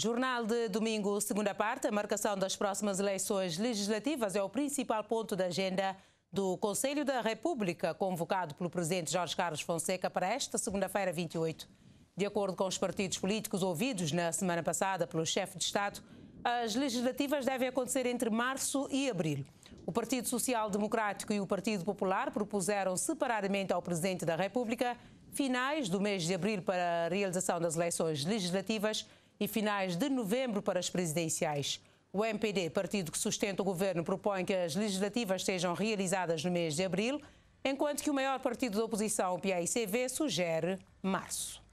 Jornal de domingo, segunda parte, a marcação das próximas eleições legislativas é o principal ponto da agenda do Conselho da República, convocado pelo presidente Jorge Carlos Fonseca para esta segunda-feira, 28. De acordo com os partidos políticos ouvidos na semana passada pelo chefe de Estado, as legislativas devem acontecer entre março e abril. O Partido Social Democrático e o Partido Popular propuseram separadamente ao presidente da República finais do mês de abril para a realização das eleições legislativas e finais de novembro para as presidenciais. O MPD, partido que sustenta o governo, propõe que as legislativas sejam realizadas no mês de abril, enquanto que o maior partido da oposição, o PICV, sugere março.